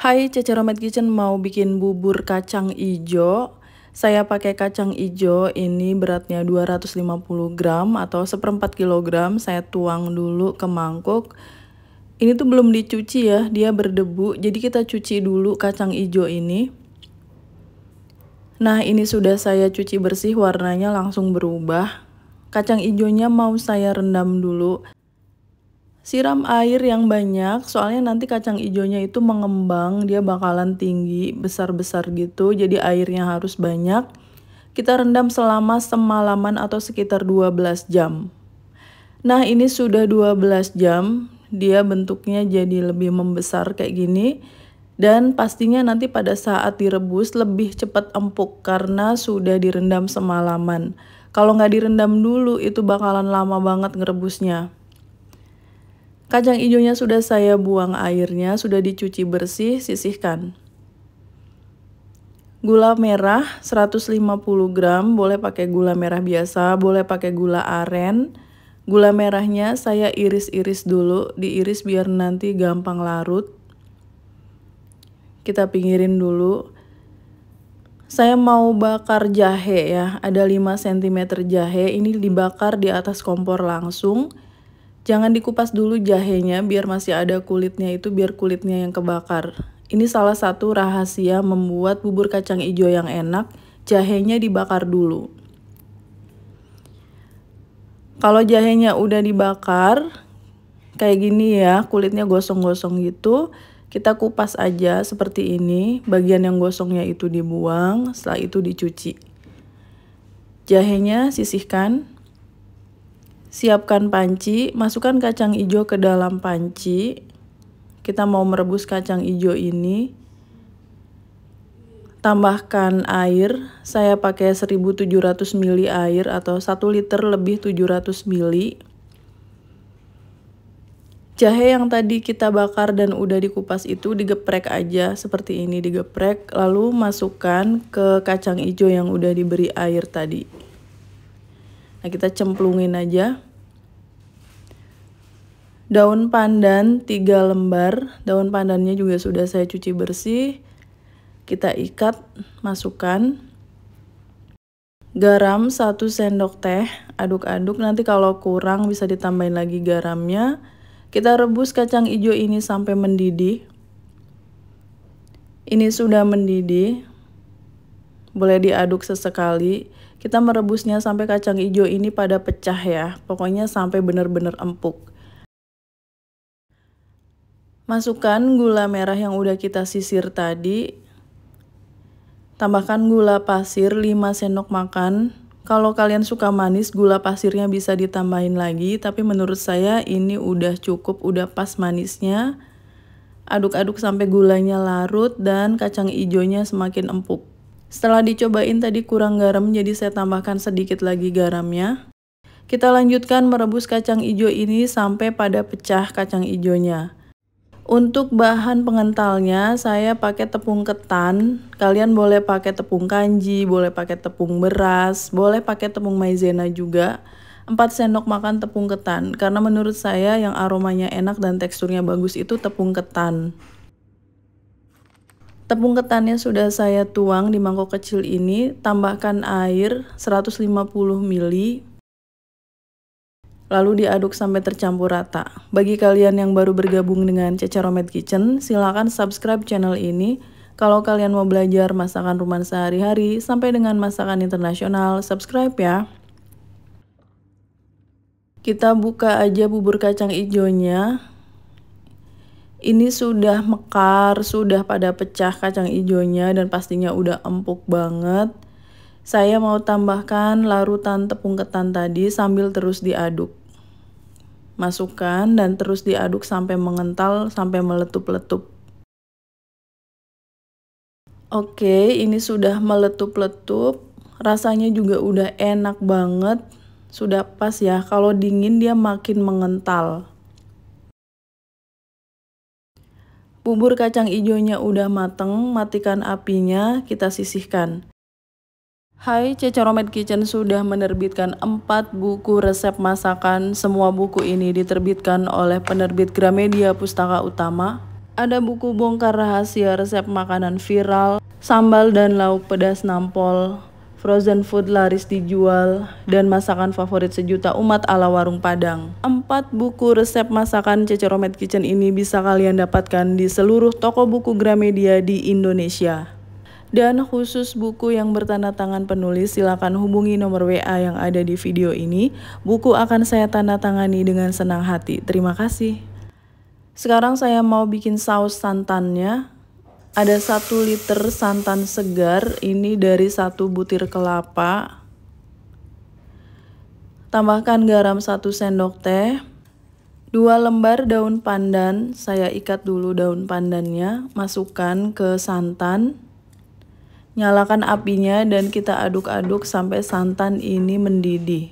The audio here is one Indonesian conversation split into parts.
Hai Romet Kitchen mau bikin bubur kacang ijo Saya pakai kacang ijo ini beratnya 250 gram atau seperempat kilogram Saya tuang dulu ke mangkuk Ini tuh belum dicuci ya, dia berdebu Jadi kita cuci dulu kacang ijo ini Nah ini sudah saya cuci bersih warnanya langsung berubah Kacang ijonya mau saya rendam dulu Siram air yang banyak, soalnya nanti kacang hijaunya itu mengembang, dia bakalan tinggi, besar-besar gitu, jadi airnya harus banyak. Kita rendam selama semalaman atau sekitar 12 jam. Nah ini sudah 12 jam, dia bentuknya jadi lebih membesar kayak gini. Dan pastinya nanti pada saat direbus lebih cepat empuk karena sudah direndam semalaman. Kalau nggak direndam dulu itu bakalan lama banget ngerebusnya. Kacang hijaunya sudah saya buang airnya, sudah dicuci bersih, sisihkan. Gula merah 150 gram, boleh pakai gula merah biasa, boleh pakai gula aren. Gula merahnya saya iris-iris dulu, diiris biar nanti gampang larut. Kita pinggirin dulu. Saya mau bakar jahe ya, ada 5 cm jahe, ini dibakar di atas kompor langsung. Jangan dikupas dulu jahenya biar masih ada kulitnya itu biar kulitnya yang kebakar. Ini salah satu rahasia membuat bubur kacang hijau yang enak, jahenya dibakar dulu. Kalau jahenya udah dibakar, kayak gini ya, kulitnya gosong-gosong gitu, kita kupas aja seperti ini, bagian yang gosongnya itu dibuang, setelah itu dicuci. Jahenya sisihkan, Siapkan panci, masukkan kacang ijo ke dalam panci. Kita mau merebus kacang ijo ini. Tambahkan air, saya pakai 1700 ml air atau 1 liter lebih 700 ml. Jahe yang tadi kita bakar dan udah dikupas itu digeprek aja seperti ini digeprek, lalu masukkan ke kacang ijo yang udah diberi air tadi. Nah, kita cemplungin aja. Daun pandan tiga lembar. Daun pandannya juga sudah saya cuci bersih. Kita ikat, masukkan. Garam 1 sendok teh, aduk-aduk. Nanti kalau kurang bisa ditambahin lagi garamnya. Kita rebus kacang hijau ini sampai mendidih. Ini sudah mendidih. Boleh diaduk sesekali. Kita merebusnya sampai kacang hijau ini pada pecah ya. Pokoknya sampai benar-benar empuk. Masukkan gula merah yang udah kita sisir tadi. Tambahkan gula pasir 5 sendok makan. Kalau kalian suka manis, gula pasirnya bisa ditambahin lagi, tapi menurut saya ini udah cukup, udah pas manisnya. Aduk-aduk sampai gulanya larut dan kacang hijaunya semakin empuk. Setelah dicobain tadi kurang garam jadi saya tambahkan sedikit lagi garamnya. Kita lanjutkan merebus kacang ijo ini sampai pada pecah kacang ijonya. Untuk bahan pengentalnya saya pakai tepung ketan. Kalian boleh pakai tepung kanji, boleh pakai tepung beras, boleh pakai tepung maizena juga. 4 sendok makan tepung ketan karena menurut saya yang aromanya enak dan teksturnya bagus itu tepung ketan. Tepung ketannya sudah saya tuang di mangkok kecil ini, tambahkan air 150 ml, lalu diaduk sampai tercampur rata. Bagi kalian yang baru bergabung dengan Cecaromet Kitchen, silakan subscribe channel ini. Kalau kalian mau belajar masakan rumah sehari-hari sampai dengan masakan internasional, subscribe ya. Kita buka aja bubur kacang ijonya ini sudah mekar, sudah pada pecah kacang ijonya dan pastinya udah empuk banget. Saya mau tambahkan larutan tepung ketan tadi sambil terus diaduk. Masukkan dan terus diaduk sampai mengental, sampai meletup-letup. Oke, ini sudah meletup-letup. Rasanya juga udah enak banget. Sudah pas ya, kalau dingin dia makin mengental. Bubur kacang hijaunya udah mateng, matikan apinya, kita sisihkan. Hai, Cecoromet Kitchen sudah menerbitkan 4 buku resep masakan. Semua buku ini diterbitkan oleh penerbit Gramedia Pustaka Utama. Ada buku bongkar rahasia resep makanan viral, sambal dan lauk pedas nampol, frozen food laris dijual, dan masakan favorit sejuta umat ala warung Padang. Empat buku resep masakan Ceceromet Kitchen ini bisa kalian dapatkan di seluruh toko buku Gramedia di Indonesia. Dan khusus buku yang bertanda tangan penulis silakan hubungi nomor WA yang ada di video ini. Buku akan saya tanda tangani dengan senang hati. Terima kasih. Sekarang saya mau bikin saus santannya ada satu liter santan segar ini dari satu butir kelapa tambahkan garam satu sendok teh 2 lembar daun pandan saya ikat dulu daun pandannya masukkan ke santan nyalakan apinya dan kita aduk-aduk sampai santan ini mendidih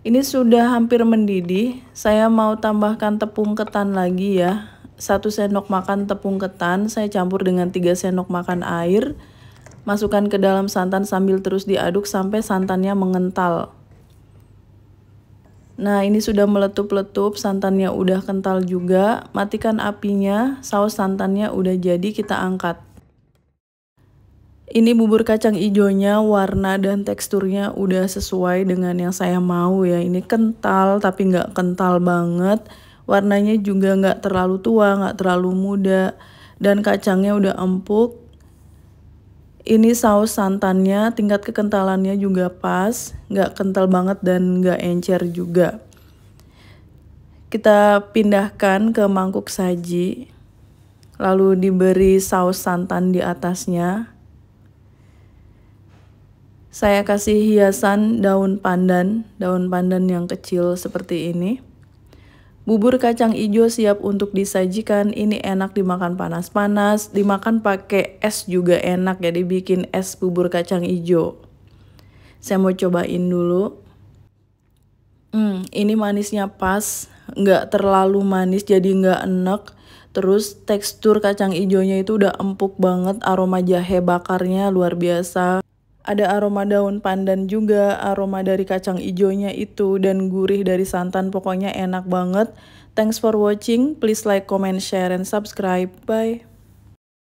ini sudah hampir mendidih, saya mau tambahkan tepung ketan lagi ya. 1 sendok makan tepung ketan saya campur dengan 3 sendok makan air. Masukkan ke dalam santan sambil terus diaduk sampai santannya mengental. Nah, ini sudah meletup-letup, santannya udah kental juga. Matikan apinya, saus santannya udah jadi, kita angkat. Ini bubur kacang ijonya warna dan teksturnya udah sesuai dengan yang saya mau ya. Ini kental tapi nggak kental banget warnanya juga nggak terlalu tua nggak terlalu muda dan kacangnya udah empuk ini saus santannya tingkat kekentalannya juga pas nggak kental banget dan nggak encer juga kita pindahkan ke mangkuk saji lalu diberi saus santan di atasnya saya kasih hiasan daun pandan daun pandan yang kecil seperti ini Bubur kacang ijo siap untuk disajikan. Ini enak dimakan panas-panas, dimakan pakai es juga enak ya dibikin es bubur kacang ijo. Saya mau cobain dulu. Hmm, ini manisnya pas, nggak terlalu manis jadi nggak enak. Terus tekstur kacang ijonya itu udah empuk banget, aroma jahe bakarnya luar biasa ada aroma daun pandan juga, aroma dari kacang ijonya itu, dan gurih dari santan. Pokoknya enak banget. Thanks for watching. Please like, comment, share, and subscribe. Bye.